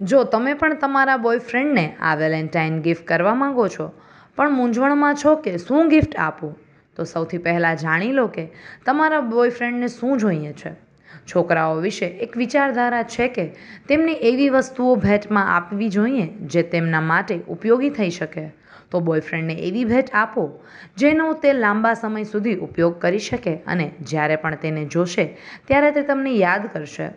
જો તમે પણ તમારા બોયફ્રેન્ડને આ વેલેન્ટાઇન ગિફ્ટ કરવા માગો છો પણ મૂંઝવણમાં છો કે શું ગિફ્ટ આપવું તો સૌથી પહેલાં જાણી લો કે તમારા બોયફ્રેન્ડને શું જોઈએ છે છોકરાઓ વિશે એક વિચારધારા છે કે તેમને એવી વસ્તુઓ ભેટમાં આપવી જોઈએ જે તેમના માટે ઉપયોગી થઈ શકે તો બોયફ્રેન્ડને એવી ભેટ આપો જેનો તે લાંબા સમય સુધી ઉપયોગ કરી શકે અને જ્યારે પણ તેને જોશે ત્યારે તે તમને યાદ કરશે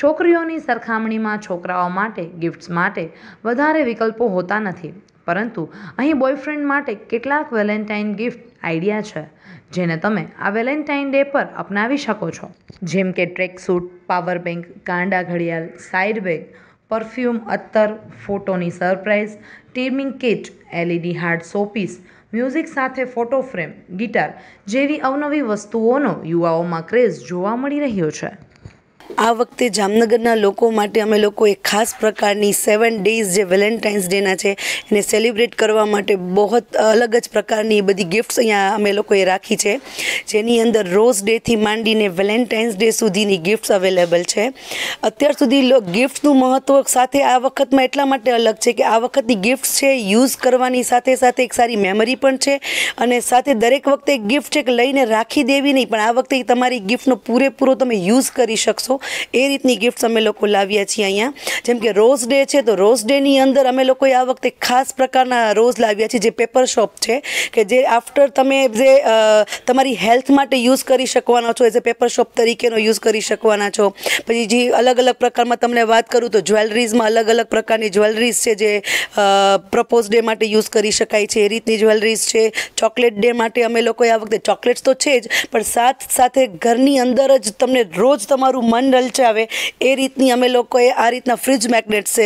છોકરીઓની સરખામણીમાં છોકરાઓ માટે ગિફ્ટ્સ માટે વધારે વિકલ્પો હોતા નથી પરંતુ અહીં બોયફ્રેન્ડ માટે કેટલાક વેલેન્ટાઇન ગિફ્ટ આઈડિયા છે જેને તમે આ વેલેન્ટાઇન ડે પર અપનાવી શકો છો જેમ કે ટ્રેકસૂટ પાવર બેંક કાંડા ઘડિયાળ સાઇડ બેગ પરફ્યુમ અત્તર ફોટોની સરપ્રાઇઝ ટીમિંગ kit LED heart showpiece music સાથે ફોટો ફ્રેમ ગિટાર જેવી અવનવી વસ્તુઓનો યુવાઓમાં ક્રેઝ જોવા મળી રહ્યો છે આ વખતે જામનગરના લોકો માટે અમે લોકો એક ખાસ પ્રકારની સેવન ડેઝ જે વેલેન્ટાઇન્સ ડેના છે એને સેલિબ્રેટ કરવા માટે બહુ અલગ જ પ્રકારની બધી ગિફ્ટ્સ અહીંયા અમે લોકોએ રાખી છે જેની અંદર રોઝ ડેથી માંડીને વેલેન્ટાઇન્સ ડે સુધીની ગિફ્ટ્સ અવેલેબલ છે અત્યાર સુધી ગિફ્ટનું મહત્ત્વ સાથે આ વખતમાં એટલા માટે અલગ છે કે આ વખતની ગિફ્ટ છે યુઝ કરવાની સાથે સાથે એક સારી મેમરી પણ છે અને સાથે દરેક વખતે ગિફ્ટ એક લઈને રાખી દેવી નહીં પણ આ વખતે તમારી ગિફ્ટનો પૂરેપૂરો તમે યુઝ કરી શકશો છો એ રીતની ગિફ્ટ્સ અમે લોકો લાવ્યા છીએ અહીંયા જેમ કે રોઝ ડે છે તો રોઝ ડેની અંદર અમે લોકોએ આ વખતે ખાસ પ્રકારના રોઝ લાવ્યા છીએ જે પેપર શોપ છે કે જે આફ્ટર તમે જે તમારી હેલ્થ માટે યુઝ કરી શકવાના છો એઝ એ પેપર શોપ તરીકેનો યુઝ કરી શકવાના છો પછી જે અલગ અલગ પ્રકારમાં તમને વાત કરું તો જ્વેલરીઝમાં અલગ અલગ પ્રકારની જ્વેલરીઝ છે જે પ્રપોઝ ડે માટે યુઝ કરી શકાય છે એ રીતની જ્વેલરીઝ છે ચોકલેટ ડે માટે અમે લોકોએ આ વખતે ચોકલેટ્સ તો છે જ પણ સાથ સાથે ઘરની અંદર જ તમને રોજ તમારું મન મન રલચાવે એ રીતની અમે લોકોએ આ રીતના ફ્રિજ મેગ્નેટ્સ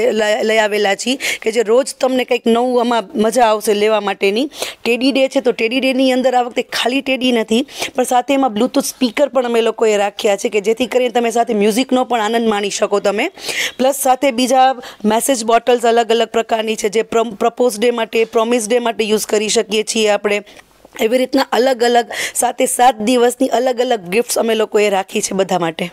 લઈ આવેલા છીએ કે જે રોજ તમને કંઈક નવું આમાં મજા આવશે લેવા માટેની ટેડી ડે છે તો ટેડી ડેની અંદર આ વખતે ખાલી ટેડી નથી પણ સાથે એમાં બ્લુટૂથ સ્પીકર પણ અમે લોકોએ રાખ્યા છે કે જેથી કરીને તમે સાથે મ્યુઝિકનો પણ આનંદ માણી શકો તમે પ્લસ સાથે બીજા મેસેજ બોટલ્સ અલગ અલગ પ્રકારની છે જે પ્રપોઝ ડે માટે પ્રોમિસ ડે માટે યુઝ કરી શકીએ છીએ આપણે એવી રીતના અલગ અલગ સાથે સાત દિવસની અલગ અલગ ગિફ્ટ્સ અમે લોકોએ રાખી છે બધા માટે